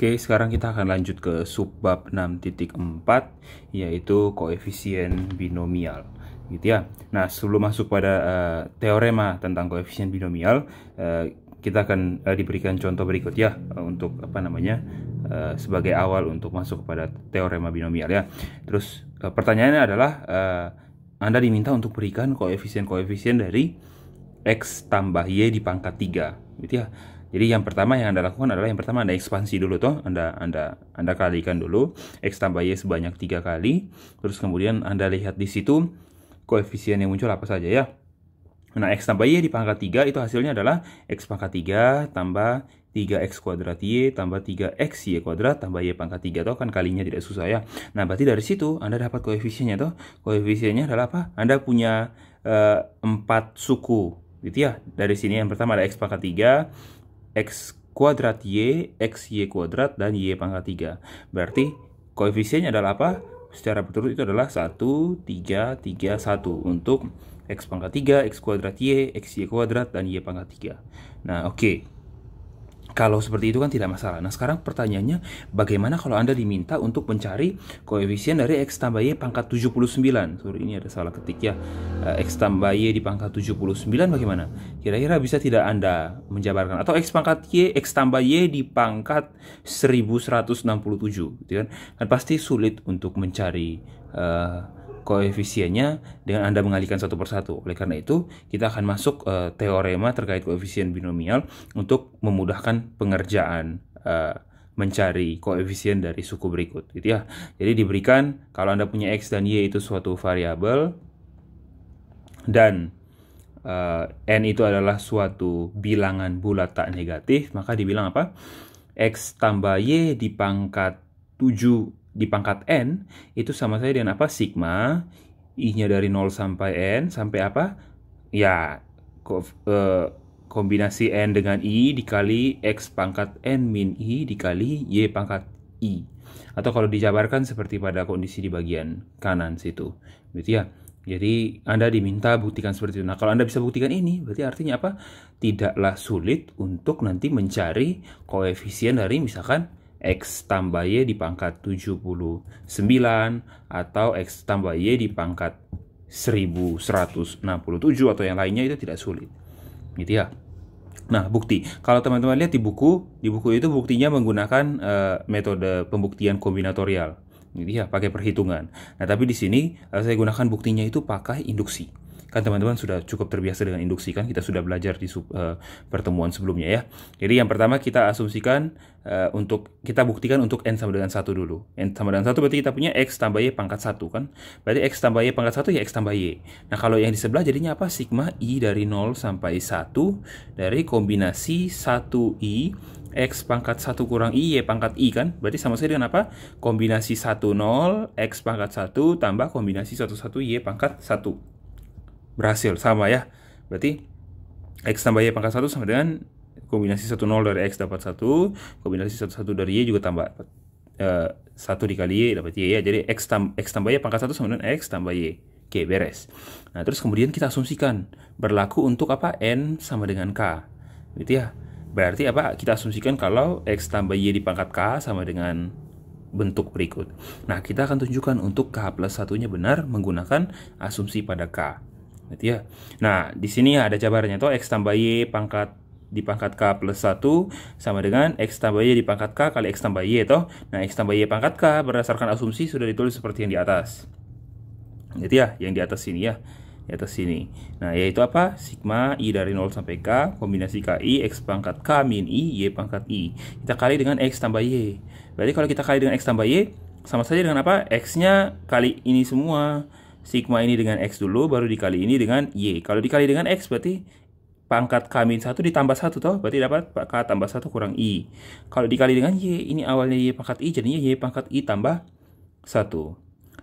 Oke, sekarang kita akan lanjut ke subbab 6.4 yaitu koefisien binomial gitu ya. Nah, sebelum masuk pada uh, teorema tentang koefisien binomial, uh, kita akan uh, diberikan contoh berikut ya untuk apa namanya? Uh, sebagai awal untuk masuk kepada teorema binomial ya. Terus uh, pertanyaannya adalah uh, Anda diminta untuk berikan koefisien-koefisien dari x tambah y di pangkat 3 gitu ya jadi yang pertama yang Anda lakukan adalah yang pertama Anda ekspansi dulu toh, Anda Anda Anda kalikan dulu x tambah y sebanyak tiga kali, terus kemudian Anda lihat di situ koefisien yang muncul apa saja ya. Nah, x tambah y di pangkat 3 itu hasilnya adalah x pangkat 3 tambah 3x kuadrat y tambah 3x y kuadrat tambah y pangkat 3 toh kan kalinya tidak susah ya. Nah, berarti dari situ Anda dapat koefisiennya toh. Koefisiennya adalah apa? Anda punya eh, empat uh, suku gitu ya. Dari sini yang pertama ada x pangkat 3, X kuadrat Y, x y kuadrat, dan Y pangkat 3. Berarti koefisiennya adalah apa? Secara berturut itu adalah 1, 3, 3, 1 untuk X pangkat 3, X kuadrat Y, x y kuadrat, dan Y pangkat 3. Nah, oke. Okay. Kalau seperti itu kan tidak masalah. Nah sekarang pertanyaannya bagaimana kalau Anda diminta untuk mencari koefisien dari X tambah Y pangkat 79. Sorry ini ada salah ketik ya. Eh, X tambah Y di pangkat 79 bagaimana? Kira-kira bisa tidak Anda menjabarkan? Atau X pangkat Y, X tambah Y di pangkat 1167. Gitu kan? Dan pasti sulit untuk mencari uh, koefisiennya dengan Anda mengalihkan satu persatu. Oleh karena itu, kita akan masuk uh, teorema terkait koefisien binomial untuk memudahkan pengerjaan uh, mencari koefisien dari suku berikut gitu ya. Jadi diberikan kalau Anda punya x dan y itu suatu variabel dan uh, n itu adalah suatu bilangan bulat tak negatif, maka dibilang apa? x tambah y dipangkat 7 di pangkat N itu sama saja dengan apa? Sigma. I-nya dari 0 sampai N sampai apa? Ya, ko, eh, kombinasi N dengan I dikali X pangkat N min I dikali Y pangkat I. Atau kalau dijabarkan seperti pada kondisi di bagian kanan situ. Berarti ya, jadi Anda diminta buktikan seperti itu. Nah, kalau Anda bisa buktikan ini, berarti artinya apa? Tidaklah sulit untuk nanti mencari koefisien dari misalkan X tambah Y dipangkat 79 atau X tambah Y dipangkat 1167 atau yang lainnya itu tidak sulit gitu ya Nah, bukti. Kalau teman-teman lihat di buku, di buku itu buktinya menggunakan uh, metode pembuktian kombinatorial. Ini gitu ya pakai perhitungan. Nah, tapi di sini eh, saya gunakan buktinya itu pakai induksi. Kan teman-teman sudah cukup terbiasa dengan induksi kan, kita sudah belajar di uh, pertemuan sebelumnya ya. Jadi yang pertama kita asumsikan uh, untuk kita buktikan untuk n sama dengan satu dulu. N sama dengan satu berarti kita punya x tambah y pangkat satu kan. Berarti x tambah y pangkat satu ya x tambah y. Nah, kalau yang di sebelah jadinya apa? Sigma i dari 0 sampai 1 dari kombinasi 1i X pangkat 1 kurang I, Y pangkat I kan? Berarti sama saja dengan apa? Kombinasi 1, 0, X pangkat 1 tambah kombinasi 1, 1, Y pangkat 1 berhasil sama ya berarti X tambah Y pangkat 1 sama dengan kombinasi 10 dari X dapat 1 kombinasi 11 dari Y juga tambah eh, satu uh, dikali Y dapat Y ya jadi X, tam X tambah Y pangkat 1 sama dengan X tambah Y oke beres nah terus kemudian kita asumsikan berlaku untuk apa N sama dengan K gitu ya berarti apa kita asumsikan kalau X tambah Y dipangkat K sama dengan bentuk berikut. Nah, kita akan tunjukkan untuk K plus satunya benar menggunakan asumsi pada K. Berarti ya. Nah, di sini ada jabarannya tuh x tambah y pangkat di pangkat K plus 1 sama dengan X tambah Y di pangkat K kali X tambah Y toh. Nah, X tambah Y pangkat K berdasarkan asumsi sudah ditulis seperti yang di atas. Jadi ya, yang di atas sini ya di atas sini. Nah, yaitu apa? Sigma I dari 0 sampai K, kombinasi KI, X pangkat K min I, Y pangkat I. Kita kali dengan X tambah Y. Berarti kalau kita kali dengan X tambah Y, sama saja dengan apa? X-nya kali ini semua sigma ini dengan X dulu, baru dikali ini dengan Y. Kalau dikali dengan X berarti pangkat K-1 ditambah 1, toh? Berarti dapat K tambah 1 kurang I. Kalau dikali dengan Y, ini awalnya Y pangkat I, jadinya Y pangkat I tambah 1.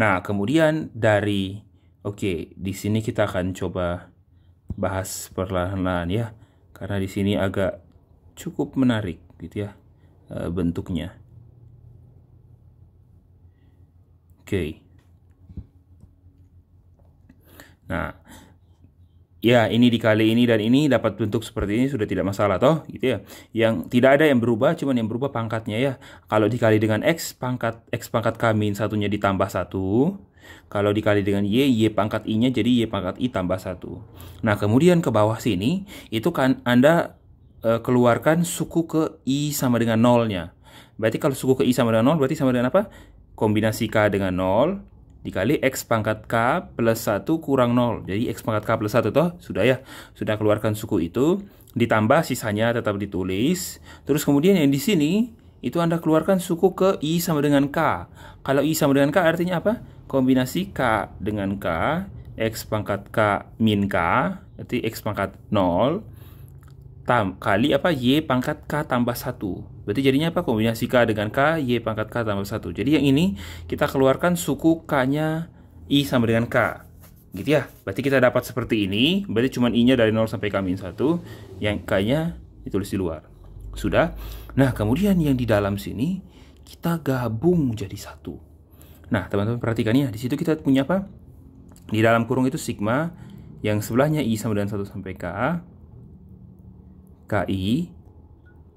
Nah, kemudian dari, oke, okay, di sini kita akan coba bahas perlahan-lahan ya. Karena di sini agak cukup menarik gitu ya eh, bentuknya. Oke. Okay. Nah, ya ini dikali ini dan ini dapat bentuk seperti ini sudah tidak masalah toh gitu ya yang tidak ada yang berubah cuman yang berubah pangkatnya ya kalau dikali dengan x pangkat x pangkat k min satunya ditambah satu kalau dikali dengan y y pangkat i nya jadi y pangkat i tambah satu nah kemudian ke bawah sini itu kan anda eh, keluarkan suku ke i sama dengan nolnya berarti kalau suku ke i sama dengan nol berarti sama dengan apa kombinasi k dengan nol dikali X pangkat K plus 1 kurang 0. Jadi X pangkat K plus 1 toh, sudah ya. Sudah keluarkan suku itu, ditambah sisanya tetap ditulis. Terus kemudian yang di sini, itu Anda keluarkan suku ke I sama dengan K. Kalau I sama dengan K artinya apa? Kombinasi K dengan K, X pangkat K min K, berarti X pangkat 0 tam, kali apa y pangkat k tambah satu berarti jadinya apa kombinasi k dengan k y pangkat k tambah satu jadi yang ini kita keluarkan suku k nya i sama dengan k gitu ya berarti kita dapat seperti ini berarti cuma i nya dari nol sampai k minus satu yang k nya ditulis di luar sudah nah kemudian yang di dalam sini kita gabung jadi satu nah teman-teman perhatikan ya di situ kita punya apa di dalam kurung itu sigma yang sebelahnya i sama dengan satu sampai k KI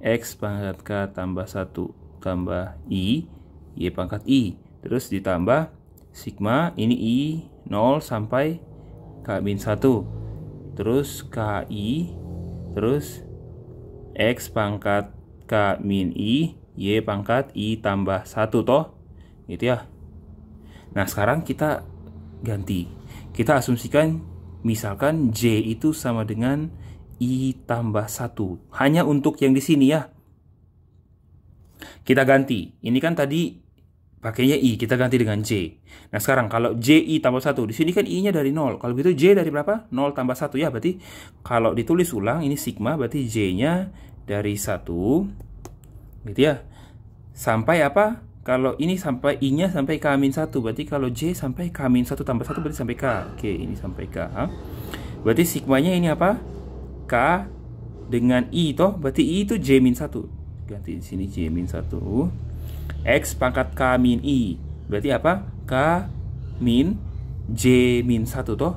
X pangkat K tambah 1 tambah I Y pangkat I terus ditambah sigma ini I 0 sampai K min 1 terus KI terus X pangkat K min I Y pangkat I tambah 1 toh gitu ya nah sekarang kita ganti kita asumsikan misalkan J itu sama dengan i tambah satu Hanya untuk yang di sini ya. Kita ganti. Ini kan tadi pakainya i, kita ganti dengan j. Nah, sekarang kalau j i tambah satu di sini kan i-nya dari nol Kalau gitu j dari berapa? nol tambah satu ya, berarti kalau ditulis ulang ini sigma berarti j-nya dari satu gitu ya. Sampai apa? Kalau ini sampai i-nya sampai k satu berarti kalau j sampai k satu tambah satu berarti sampai k. Oke, ini sampai k. Berarti sigmanya ini apa? K dengan I toh berarti I itu J min 1 ganti di sini J min 1 X pangkat K min I berarti apa K min J min 1 toh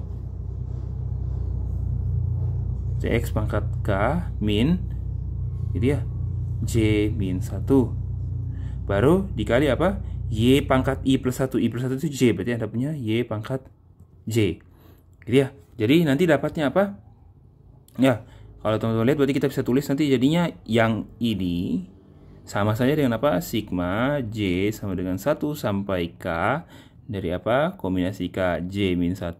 CX pangkat K min jadi gitu ya J min 1 baru dikali apa Y pangkat I plus 1 I plus 1 itu J berarti Anda punya Y pangkat J jadi gitu ya jadi nanti dapatnya apa Ya, kalau teman-teman lihat berarti kita bisa tulis nanti jadinya yang ini sama saja dengan apa? Sigma J sama dengan 1 sampai K dari apa? Kombinasi K J min 1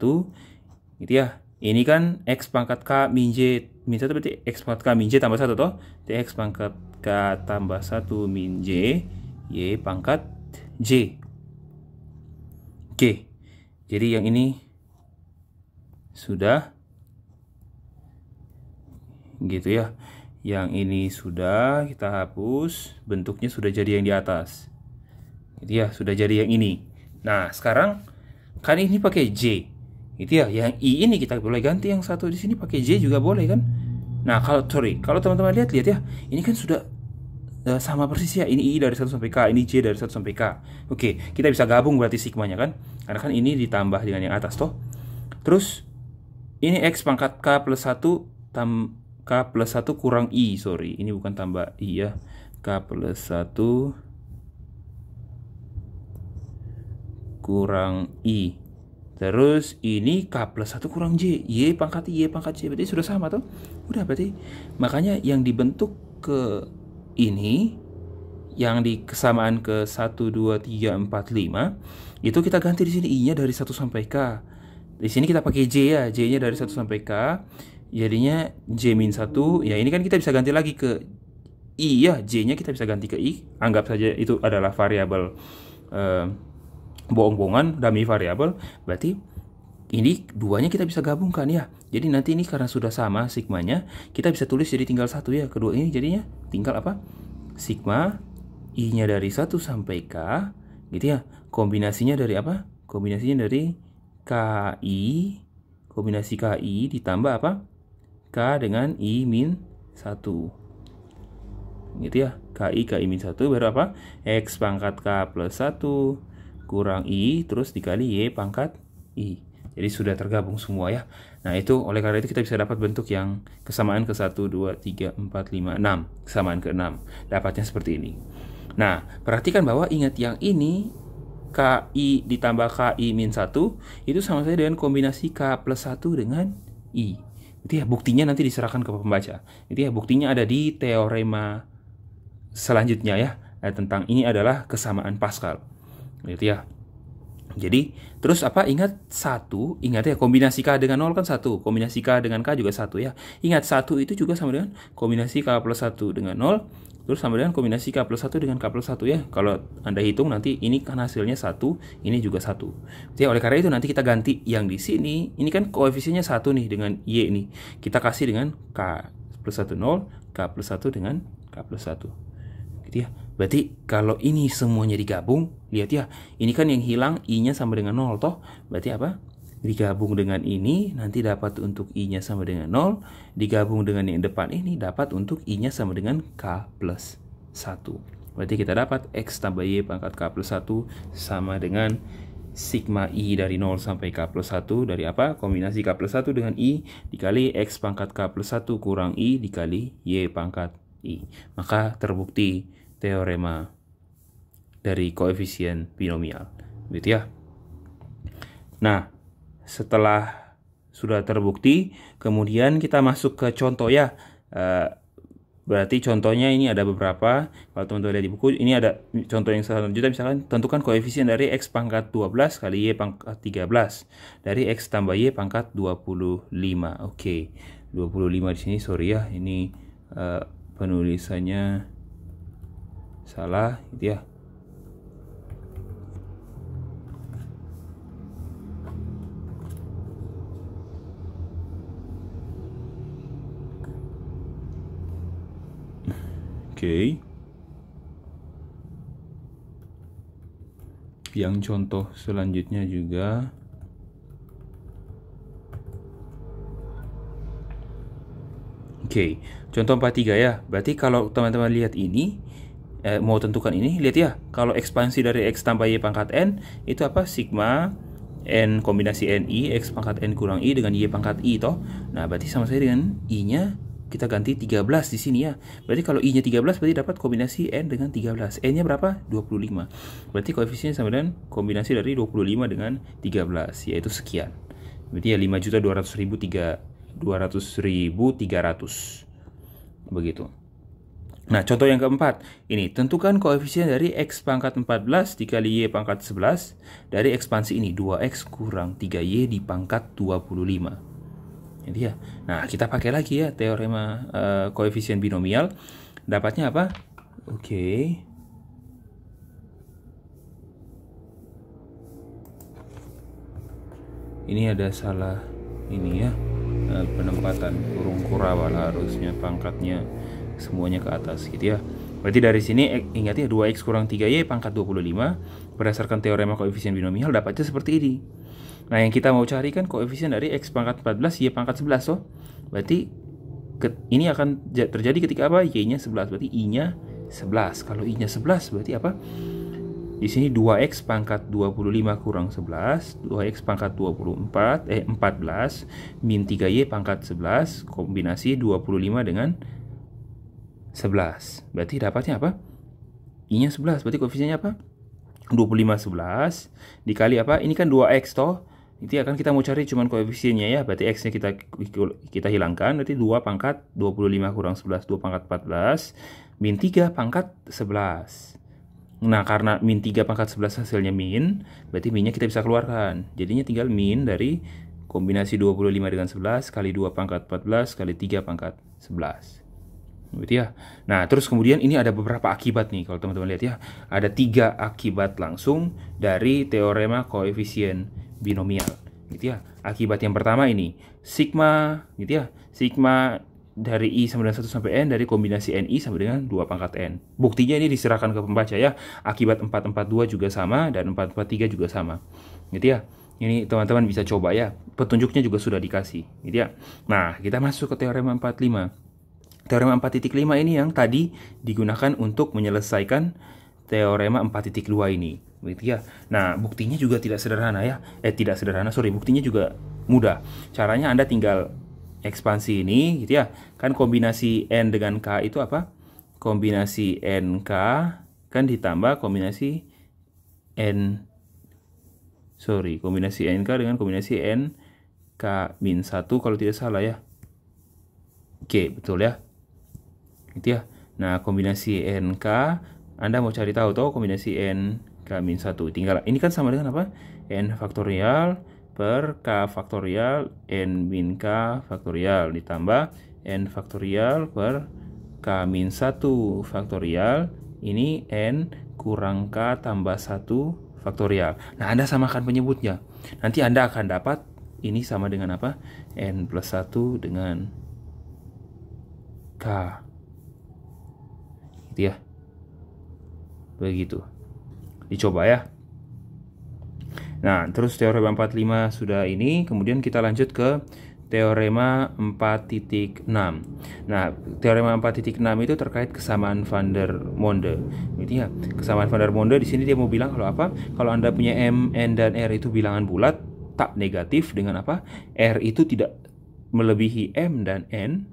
gitu ya. Ini kan X pangkat K min J min 1 berarti X pangkat K min J tambah 1 toh. Jadi X pangkat K tambah 1 min J Y pangkat J. Oke. Jadi yang ini sudah gitu ya yang ini sudah kita hapus bentuknya sudah jadi yang di atas gitu ya sudah jadi yang ini nah sekarang kan ini pakai J gitu ya yang I ini kita boleh ganti yang satu di sini pakai J juga boleh kan nah kalau sorry kalau teman-teman lihat lihat ya ini kan sudah eh, sama persis ya ini i dari 1 sampai k ini j dari 1 sampai k oke kita bisa gabung berarti sigmanya kan karena kan ini ditambah dengan yang atas toh terus ini x pangkat k plus 1 tam K plus 1 kurang I sorry ini bukan tambah I ya K plus 1 kurang I terus ini K plus 1 kurang J Y pangkat I, Y pangkat J berarti sudah sama tuh udah berarti makanya yang dibentuk ke ini yang di kesamaan ke 1, 2, 3, 4, 5 itu kita ganti di sini I nya dari 1 sampai K di sini kita pakai J ya J nya dari 1 sampai K jadinya J satu 1 ya ini kan kita bisa ganti lagi ke I ya J nya kita bisa ganti ke I anggap saja itu adalah variabel eh, bohong-bohongan dummy variabel berarti ini duanya kita bisa gabungkan ya jadi nanti ini karena sudah sama sigma nya kita bisa tulis jadi tinggal satu ya kedua ini jadinya tinggal apa sigma i nya dari 1 sampai k gitu ya kombinasinya dari apa kombinasinya dari ki kombinasi ki ditambah apa K dengan I min 1 gitu ya KI KI min 1 baru apa X pangkat K plus 1 kurang I terus dikali Y pangkat I jadi sudah tergabung semua ya Nah itu oleh karena itu kita bisa dapat bentuk yang kesamaan ke 1, 2, 3, 4, 5, 6 Kesamaan ke 6 Dapatnya seperti ini Nah perhatikan bahwa ingat yang ini KI ditambah KI min 1 Itu sama saja dengan kombinasi K plus 1 dengan I itu ya buktinya nanti diserahkan ke pembaca. Itu ya buktinya ada di teorema selanjutnya ya eh, tentang ini adalah kesamaan Pascal. Itu ya. Jadi terus apa ingat satu ingat ya kombinasi k dengan nol kan satu kombinasi k dengan k juga satu ya ingat satu itu juga sama dengan kombinasi k plus satu dengan nol. terus sama dengan kombinasi k plus satu dengan k plus satu ya kalau anda hitung nanti ini kan hasilnya satu ini juga satu jadi ya, oleh karena itu nanti kita ganti yang di sini ini kan koefisiennya satu nih dengan y ini kita kasih dengan k plus satu nol, k plus satu dengan k plus satu gitu ya Berarti kalau ini semuanya digabung, lihat ya, ini kan yang hilang i-nya sama dengan nol toh. Berarti apa? Digabung dengan ini nanti dapat untuk i-nya sama dengan nol digabung dengan yang depan ini dapat untuk i-nya sama dengan k plus satu Berarti kita dapat x tambah y pangkat k plus satu sama dengan sigma i dari 0 sampai k plus 1 dari apa? Kombinasi k plus 1 dengan i dikali x pangkat k plus 1 kurang i dikali y pangkat i. Maka terbukti teorema dari koefisien binomial gitu ya nah setelah sudah terbukti kemudian kita masuk ke contoh ya eh, berarti contohnya ini ada beberapa kalau teman-teman lihat di buku ini ada contoh yang selanjutnya misalkan tentukan koefisien dari x pangkat 12 kali y pangkat 13 dari x tambah y pangkat 25 oke okay. 25 di sini sorry ya ini uh, penulisannya salah gitu ya Oke. Okay. Yang contoh selanjutnya juga Oke, okay. contoh 43 ya. Berarti kalau teman-teman lihat ini, eh, mau tentukan ini lihat ya kalau ekspansi dari x tambah y pangkat n itu apa sigma n kombinasi n i x pangkat n kurang i dengan y pangkat i toh nah berarti sama saya dengan i nya kita ganti 13 di sini ya. Berarti kalau i-nya 13 berarti dapat kombinasi n dengan 13. n-nya berapa? 25. Berarti koefisien sama dengan kombinasi dari 25 dengan 13 yaitu sekian. Berarti ya juta ribu tiga ratus begitu. Nah, contoh yang keempat, ini tentukan koefisien dari X pangkat 14 dikali Y pangkat 11 dari ekspansi ini, 2X kurang 3Y di pangkat 25. Jadi ya, nah kita pakai lagi ya teorema uh, koefisien binomial. Dapatnya apa? Oke. Okay. Ini ada salah ini ya eh, penempatan kurung kurawal harusnya pangkatnya semuanya ke atas gitu ya. Berarti dari sini eh, ingat ya 2x kurang 3y pangkat 25 berdasarkan teorema koefisien binomial dapatnya seperti ini. Nah yang kita mau cari kan koefisien dari x pangkat 14 y pangkat 11 so. Berarti ke, ini akan terjadi ketika apa? y-nya 11 berarti i-nya 11. Kalau i-nya 11 berarti apa? Di sini 2x pangkat 25 kurang 11, 2x pangkat 24, eh 14, min 3y pangkat 11, kombinasi 25 dengan 11. Berarti dapatnya apa? I-nya 11. Berarti koefisiennya apa? 25 11 dikali apa? Ini kan 2x toh. Itu akan kita mau cari cuman koefisiennya ya. Berarti x-nya kita kita hilangkan. Berarti 2 pangkat 25 kurang 11 2 pangkat 14 min 3 pangkat 11. Nah, karena min 3 pangkat 11 hasilnya min, berarti minnya kita bisa keluarkan. Jadinya tinggal min dari kombinasi 25 dengan 11 kali 2 pangkat 14 kali 3 pangkat 11 gitu ya. Nah, terus kemudian ini ada beberapa akibat nih kalau teman-teman lihat ya. Ada tiga akibat langsung dari teorema koefisien binomial, gitu ya. Akibat yang pertama ini sigma, gitu ya. Sigma dari I sama dengan 1 sampai N dari kombinasi NI sama dengan 2 pangkat N. Buktinya ini diserahkan ke pembaca ya. Akibat 442 juga sama dan 443 juga sama. Gitu ya. Ini teman-teman bisa coba ya. Petunjuknya juga sudah dikasih. Gitu ya. Nah, kita masuk ke teorema 45. Teorema 4.5 ini yang tadi digunakan untuk menyelesaikan teorema 4.2 ini. Begitu ya. Nah, buktinya juga tidak sederhana ya. Eh, tidak sederhana, sorry. Buktinya juga mudah. Caranya Anda tinggal ekspansi ini gitu ya. Kan kombinasi N dengan K itu apa? Kombinasi NK kan ditambah kombinasi N sorry, kombinasi NK dengan kombinasi nk K min 1 kalau tidak salah ya. Oke, betul ya gitu ya. Nah, kombinasi NK Anda mau cari tahu toh kombinasi NK-1. Tinggal ini kan sama dengan apa? N faktorial per K faktorial N min K faktorial ditambah N faktorial per K min 1 faktorial ini N kurang K tambah 1 faktorial. Nah, Anda samakan penyebutnya. Nanti Anda akan dapat ini sama dengan apa? N plus 1 dengan K gitu ya begitu dicoba ya nah terus teorema 45 sudah ini kemudian kita lanjut ke teorema 4.6 nah teorema 4.6 itu terkait kesamaan van der Monde gitu ya kesamaan van der Monde di sini dia mau bilang kalau apa kalau anda punya M, N dan R itu bilangan bulat tak negatif dengan apa R itu tidak melebihi M dan N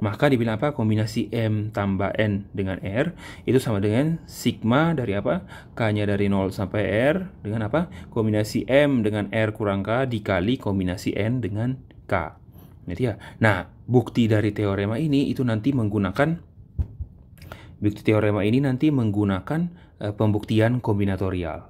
maka dibilang apa? Kombinasi M tambah N dengan R itu sama dengan sigma dari apa? K-nya dari 0 sampai R dengan apa? Kombinasi M dengan R kurang K dikali kombinasi N dengan K. Jadi ya, nah bukti dari teorema ini itu nanti menggunakan bukti teorema ini nanti menggunakan eh, pembuktian kombinatorial.